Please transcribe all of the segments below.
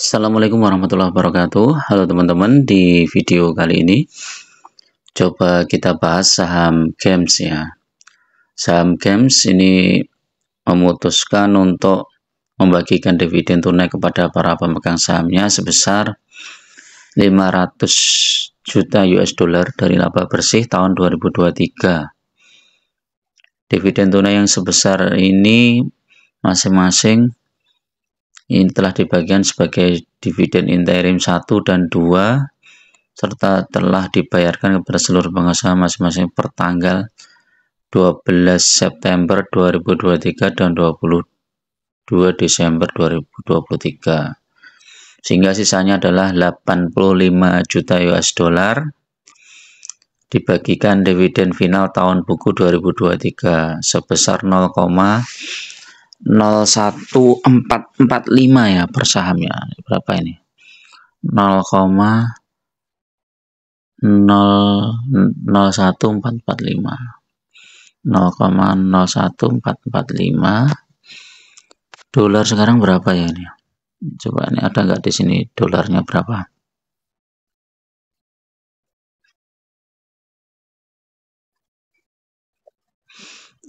Assalamualaikum warahmatullahi wabarakatuh Halo teman-teman di video kali ini coba kita bahas saham games ya saham games ini memutuskan untuk membagikan dividen tunai kepada para pemegang sahamnya sebesar 500 juta US dollar dari laba bersih tahun 2023 dividen tunai yang sebesar ini masing-masing ini telah dibagikan sebagai dividen interim 1 dan 2 serta telah dibayarkan kepada seluruh pengusaha masing-masing per tanggal 12 September 2023 dan 22 Desember 2023 sehingga sisanya adalah 85 juta US dollar dibagikan dividen final tahun buku 2023 sebesar 0,5 0,1445 ya per saham ya. Berapa ini? 0,01445. 0,01445 dolar sekarang berapa ya ini? Coba ini ada nggak di sini dolarnya berapa?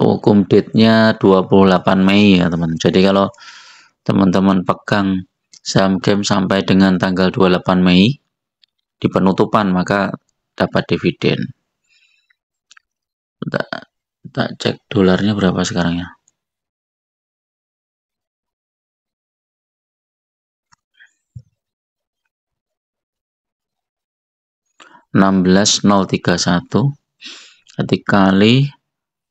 hukum date-nya 28 Mei ya teman. Jadi kalau teman-teman pegang saham game sampai dengan tanggal 28 Mei di penutupan maka dapat dividen. Tak, tak cek dolarnya berapa sekarang ya. enam belas nol tiga satu kali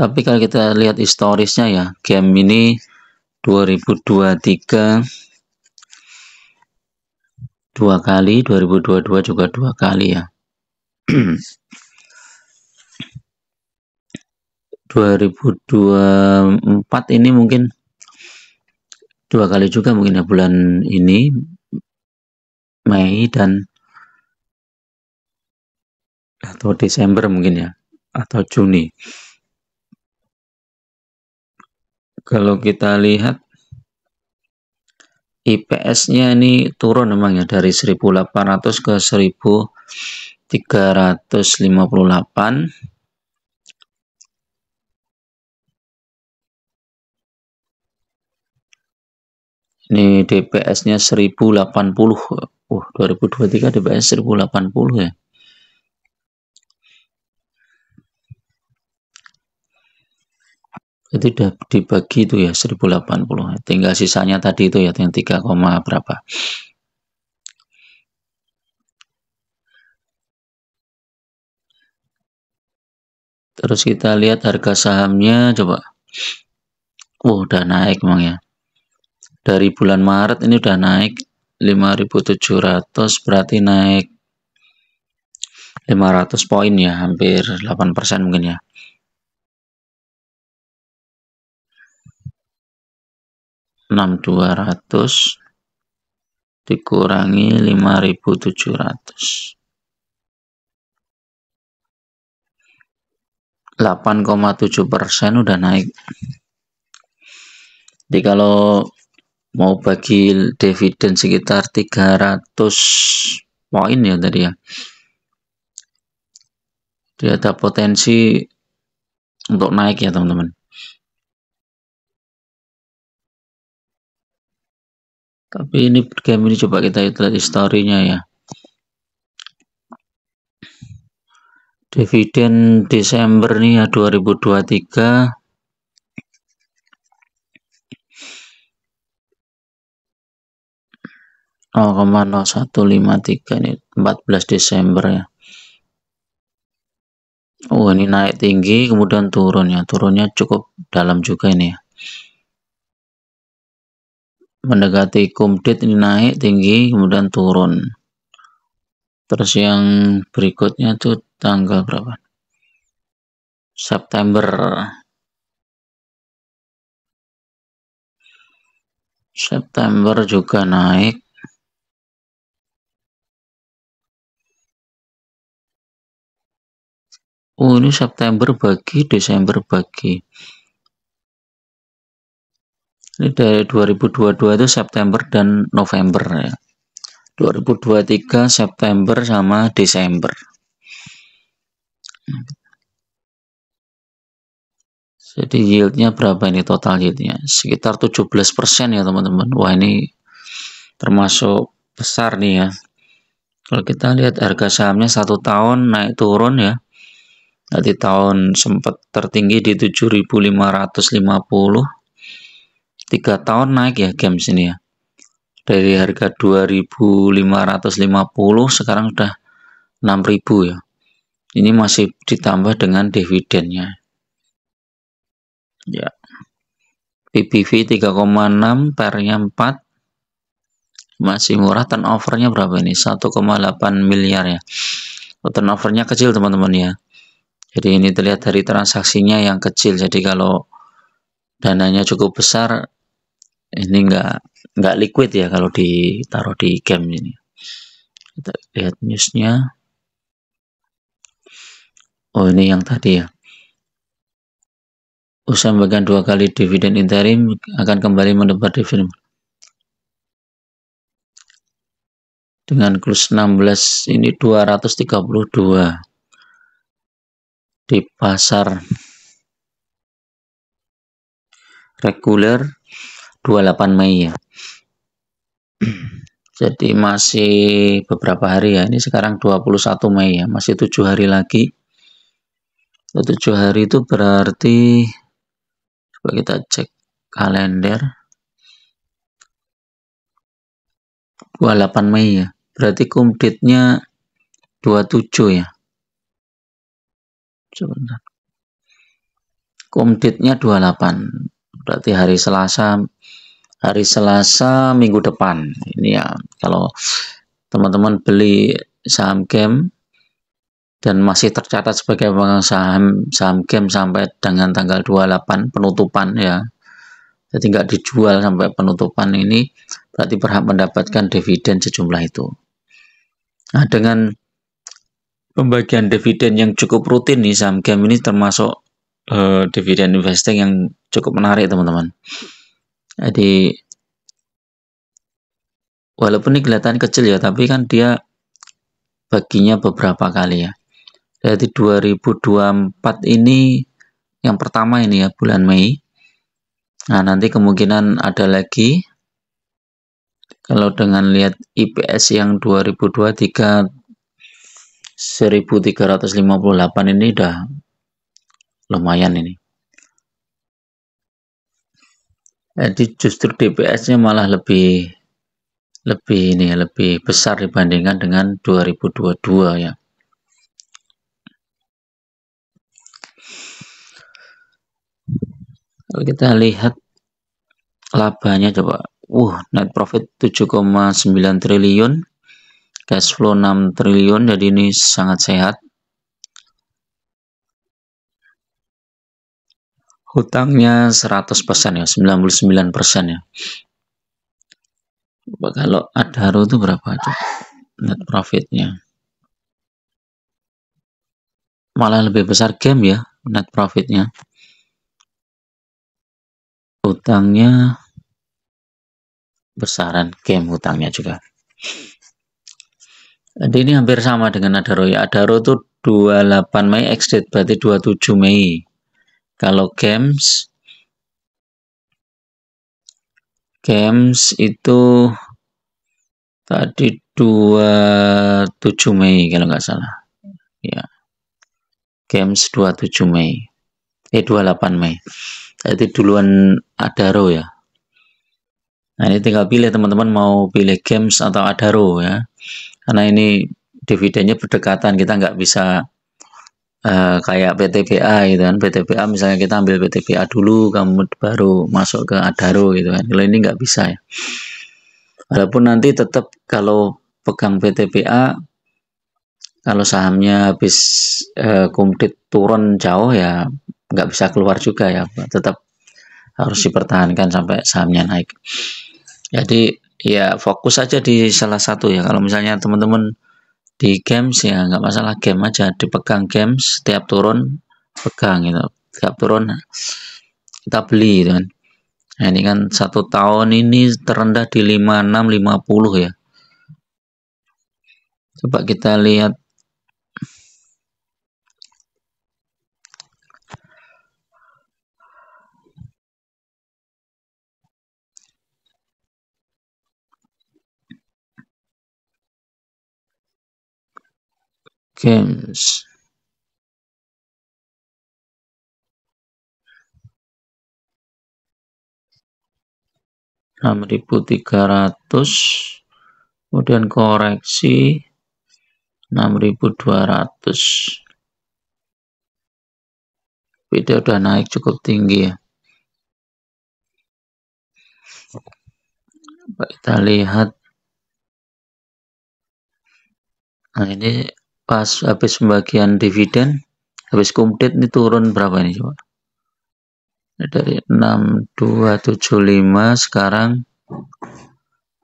tapi kalau kita lihat historisnya ya game ini 2023 dua kali 2022 juga dua kali ya 2024 ini mungkin dua kali juga mungkin ya bulan ini Mei dan atau Desember mungkin ya atau Juni kalau kita lihat IPS-nya ini turun memang ya dari 1800 ke 1358. Ini DPS-nya 1080. Uh, 2023 DPS 1080 ya. Berarti sudah dibagi itu ya 1080. Tinggal sisanya tadi itu ya yang 3, berapa. Terus kita lihat harga sahamnya coba. Oh, udah naik memang ya. Dari bulan Maret ini udah naik 5.700 berarti naik 500 poin ya, hampir 8% mungkin ya. 6200 dikurangi 5700 8,7 persen udah naik jadi kalau mau bagi dividen sekitar 300 poin ya tadi ya dia ada potensi untuk naik ya teman-teman tapi ini game ini coba kita lihat historinya ya dividen Desember nih ya 2023 0,0153 nih 14 Desember ya Oh ini naik tinggi kemudian turun ya turunnya cukup dalam juga ini ya mendekati kumdit ini naik tinggi kemudian turun terus yang berikutnya itu tanggal berapa September September juga naik Oh ini September bagi Desember bagi ini dari 2022 itu September dan November ya. 2023 September sama Desember. Jadi yieldnya berapa ini total yieldnya? Sekitar 17% ya teman-teman. Wah ini termasuk besar nih ya. Kalau kita lihat harga sahamnya satu tahun naik turun ya. Tadi tahun sempat tertinggi di 7.550 tiga tahun naik ya games ini ya dari harga 2550 sekarang sudah 6000 ya ini masih ditambah dengan dividennya ya PBV 3,6 pernya 4 masih murah turnovernya berapa ini 1,8 miliar ya oh, turnovernya kecil teman-teman ya jadi ini terlihat dari transaksinya yang kecil jadi kalau dananya cukup besar ini nggak nggak liquid ya kalau ditaruh di game ini kita lihat newsnya oh ini yang tadi ya usaha bagian dua kali dividen interim akan kembali mendapat dividen dengan close 16 ini 232 di pasar reguler 28 Mei ya jadi masih beberapa hari ya ini sekarang 21 Mei ya masih tujuh hari lagi 7 hari itu berarti coba kita cek kalender 28 Mei ya berarti kumditnya 27 ya sebentar kumditnya 28 berarti hari Selasa hari Selasa minggu depan ini ya kalau teman-teman beli saham game dan masih tercatat sebagai pemegang saham saham game sampai dengan tanggal 28 penutupan ya jadi nggak dijual sampai penutupan ini berarti berhak mendapatkan dividen sejumlah itu nah dengan pembagian dividen yang cukup rutin nih saham game ini termasuk Eh, dividen investing yang cukup menarik teman-teman jadi walaupun ini kelihatan kecil ya tapi kan dia baginya beberapa kali ya jadi 2024 ini yang pertama ini ya bulan Mei nah nanti kemungkinan ada lagi kalau dengan lihat IPS yang 2023 1358 ini udah lumayan ini jadi justru DPS-nya malah lebih lebih ini ya, lebih besar dibandingkan dengan 2022 ya Kalau kita lihat labanya coba. Wuh, net profit 7,9 triliun, cash flow 6 triliun, jadi ini sangat sehat. hutangnya 100% ya, 99% ya. kalau Adaro itu berapa? aja net profitnya. Malah lebih besar game ya, net profitnya. Hutangnya besaran game hutangnya juga. Jadi ini hampir sama dengan Adaro ya. Adaro itu 28 Mei exit berarti 27 Mei. Kalau games games itu tadi 27 Mei kalau nggak salah. Ya. Games 27 Mei. Eh 28 Mei. Tadi duluan Adaro ya. Nah, ini tinggal pilih teman-teman mau pilih games atau Adaro ya. Karena ini dividennya berdekatan, kita nggak bisa Uh, kayak PTPA gitu kan PTPA misalnya kita ambil PTPA dulu kamu baru masuk ke Adaro gitu kan kalau ini nggak bisa ya walaupun nanti tetap kalau pegang PTPA kalau sahamnya habis eh, komplit turun jauh ya nggak bisa keluar juga ya tetap harus dipertahankan sampai sahamnya naik jadi ya fokus aja di salah satu ya kalau misalnya teman-teman di games ya nggak masalah game aja dipegang games setiap turun pegang gitu setiap turun kita beli gitu kan nah, ini kan satu tahun ini terendah di 5650 ya coba kita lihat games enam ribu tiga ratus kemudian koreksi enam ribu dua ratus Video udah naik cukup tinggi ya kita lihat nah ini pas habis pembagian dividen habis komplit ini turun berapa nih coba dari 6275 sekarang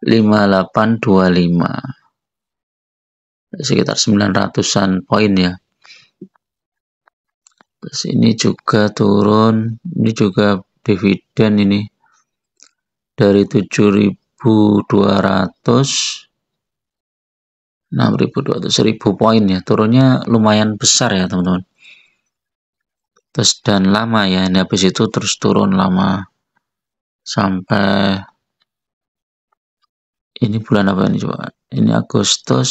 5825 sekitar 900an poin ya terus ini juga turun ini juga dividen ini dari 7200 6.200 poin ya turunnya lumayan besar ya teman-teman terus dan lama ya ini habis itu terus turun lama sampai ini bulan apa ini coba ini Agustus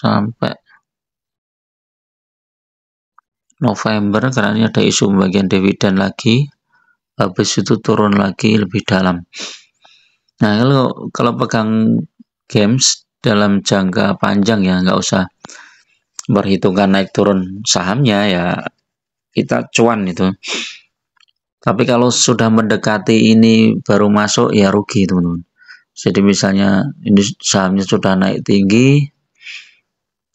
sampai November karena ini ada isu pembagian dividen lagi habis itu turun lagi lebih dalam nah kalau kalau pegang games dalam jangka panjang ya nggak usah berhitungkan naik turun sahamnya ya kita cuan itu tapi kalau sudah mendekati ini baru masuk ya rugi teman-teman jadi misalnya ini sahamnya sudah naik tinggi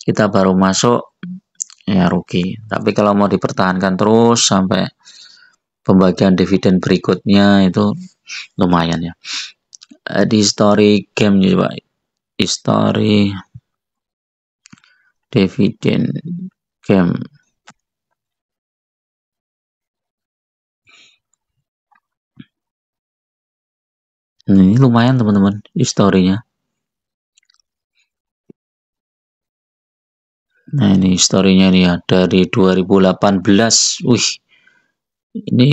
kita baru masuk ya rugi tapi kalau mau dipertahankan terus sampai pembagian dividen berikutnya itu lumayan ya di story game juga history dividend game nah, ini lumayan teman-teman historinya nah ini historinya nih ya dari 2018 wih ini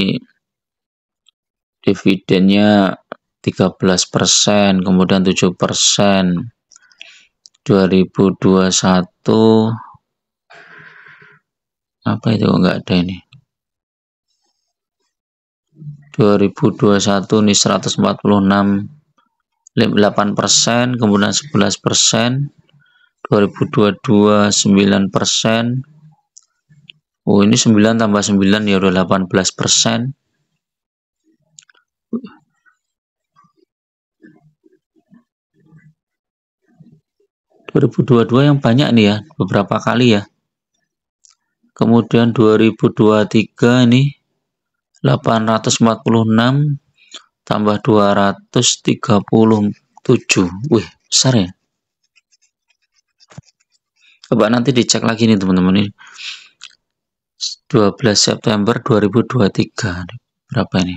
dividennya 13 persen kemudian 7 persen 2021 apa itu enggak ada ini 2021 ini 146 8 persen kemudian 11 persen 2022 9 persen Oh ini 9 tambah 9 ya udah 18 persen 2022 yang banyak nih ya, beberapa kali ya. Kemudian 2023 ini 846 tambah 237. Wih, besar ya. Coba nanti dicek lagi nih teman-teman ini. 12 September 2023. Berapa ini?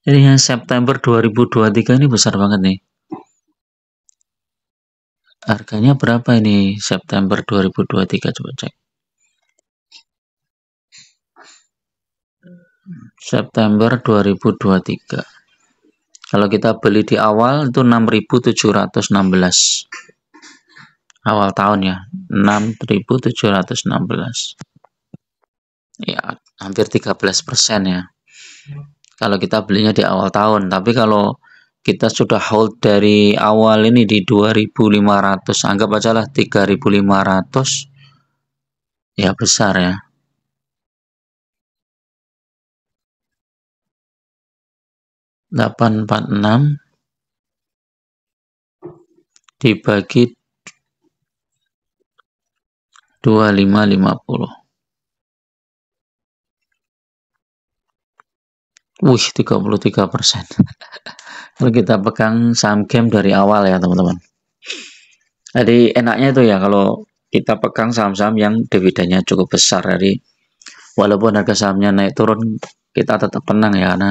Jadi yang September 2023 ini besar banget nih. Harganya berapa ini September 2023 coba cek. September 2023. Kalau kita beli di awal itu 6.716. Awal tahun ya, 6.716. Ya, hampir 13% ya kalau kita belinya di awal tahun tapi kalau kita sudah hold dari awal ini di 2500 anggap aja lah 3500 ya besar ya delapan empat enam dibagi dua lima lima puluh Wih, 33 persen. kalau kita pegang saham game dari awal ya teman-teman. Jadi enaknya itu ya kalau kita pegang saham-saham yang dividennya cukup besar. Jadi walaupun harga sahamnya naik turun, kita tetap tenang ya karena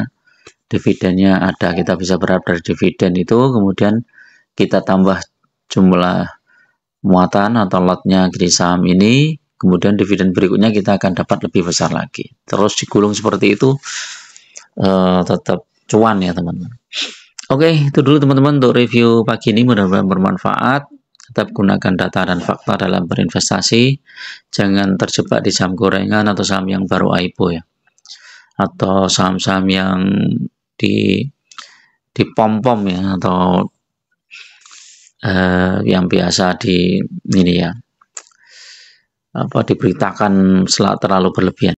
dividennya ada. Kita bisa berharap dari dividen itu, kemudian kita tambah jumlah muatan atau lotnya di saham ini, kemudian dividen berikutnya kita akan dapat lebih besar lagi. Terus digulung seperti itu uh, tetap cuan ya teman-teman. Oke, itu dulu teman-teman untuk review pagi ini mudah-mudahan bermanfaat. Tetap gunakan data dan fakta dalam berinvestasi. Jangan terjebak di saham gorengan atau saham yang baru IPO ya. Atau saham-saham yang di di pom pom ya atau eh, yang biasa di ini ya apa diberitakan setelah terlalu berlebihan.